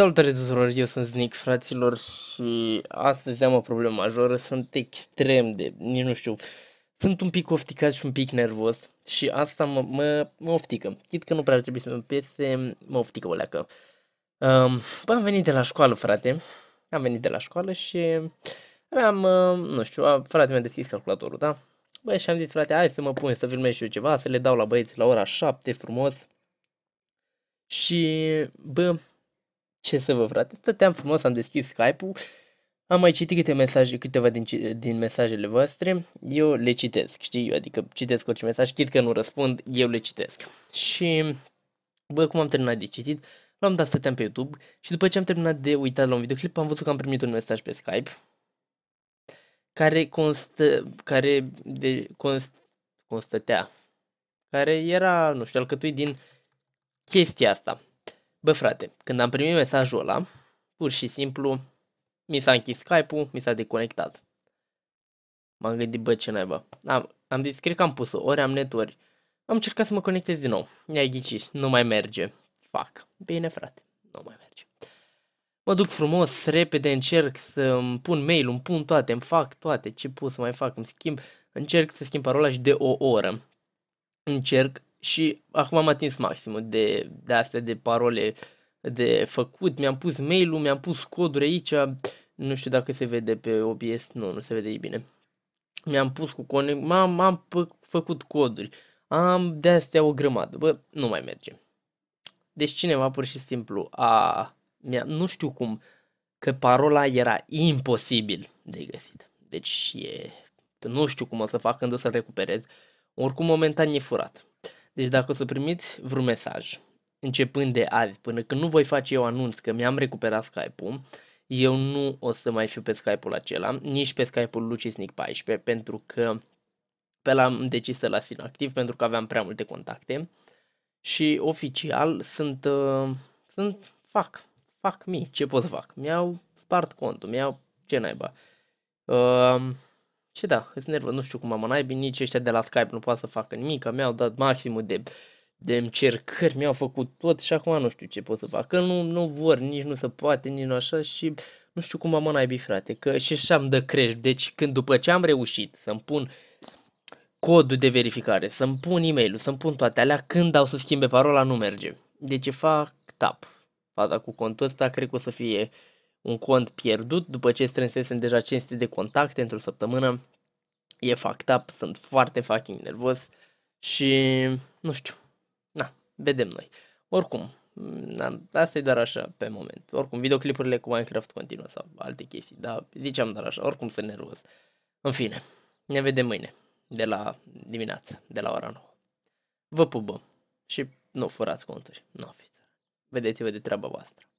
Salutare tuturor, eu sunt Znic, fraților, și astăzi am o problemă majoră, sunt extrem de, nici nu știu, sunt un pic ofticat și un pic nervos și asta mă, mă, mă oftică. Chit că nu prea ar trebui să mă pese, mă oftică o leacă. Um, am venit de la școală, frate, am venit de la școală și aveam, uh, nu știu, a, frate mi-a deschis calculatorul, da? Bă, și am zis, frate, hai să mă pun să filmez și eu ceva, să le dau la băieți la ora 7, frumos. Și, bă, ce să vă frate, stăteam frumos, am deschis Skype-ul, am mai citit câte mesaje, câteva din, din mesajele voastre, eu le citesc, știi, adică citesc orice mesaj, chit că nu răspund, eu le citesc. Și, bă, cum am terminat de citit, L-am dat stăteam pe YouTube și după ce am terminat de uitat la un videoclip, am văzut că am primit un mesaj pe Skype, care constă, care de, const, constătea, care era, nu știu, alcătuit din chestia asta. Bă frate, când am primit mesajul ăla, pur și simplu mi s-a închis Skype-ul, mi s-a deconectat. M-am gândit, bă, ce naiba. Am, am zis, cred că am pus-o, ori am net, ori... Am încercat să mă conectez din nou. Ne-ai ghicit, nu mai merge. Fac. Bine, frate, nu mai merge. Mă duc frumos, repede încerc să îmi pun mail, îmi pun toate, îmi fac toate, ce pot să mai fac, îmi schimb, încerc să schimb parola și de o oră. Încerc și acum am atins maximul de, de astea, de parole de făcut. Mi-am pus mail-ul, mi-am pus coduri aici. Nu știu dacă se vede pe OBS. Nu, nu se vede bine. Mi-am pus cu conect, m-am, am făcut coduri. Am de astea o grămadă. Bă, nu mai merge. Deci cineva pur și simplu a... Mi-a, nu știu cum, că parola era imposibil de găsit. Deci e... Nu știu cum o să fac când o să-l recuperez. Oricum, momentan e furat. Deci dacă o să primiți vreun mesaj, începând de azi, până când nu voi face eu anunț că mi-am recuperat Skype-ul, eu nu o să mai fiu pe Skype-ul acela, nici pe Skype-ul Lucisnic 14, pentru că pe la am decis să las inactiv pentru că aveam prea multe contacte și oficial sunt, uh, sunt fac, fac mii, ce pot să fac? Mi-au spart contul, mi-au ce naiba. Uh, și da, îți nervos, nu știu cum am naibii, nici ăștia de la Skype nu poate să facă nimic, mi-au dat maximul de, de încercări, mi-au făcut tot și acum nu știu ce pot să fac, că nu, nu vor, nici nu se poate, nici nu așa și nu știu cum am naibii, frate, că și așa am dă crash, deci când după ce am reușit să-mi pun codul de verificare, să-mi pun e mail să-mi pun toate alea, când dau să schimbe parola nu merge. Deci fac tap. Faza cu contul ăsta cred că o să fie un cont pierdut după ce strânsesem deja 500 de contacte într-o săptămână. E fucked up, sunt foarte fucking nervos și nu știu, na, vedem noi. Oricum, na, asta e doar așa pe moment. Oricum, videoclipurile cu Minecraft continuă sau alte chestii, dar ziceam doar așa, oricum sunt nervos. În fine, ne vedem mâine, de la dimineață, de la ora 9. Vă pupăm și nu furați conturi, nu fiți. Vedeți-vă de treaba voastră.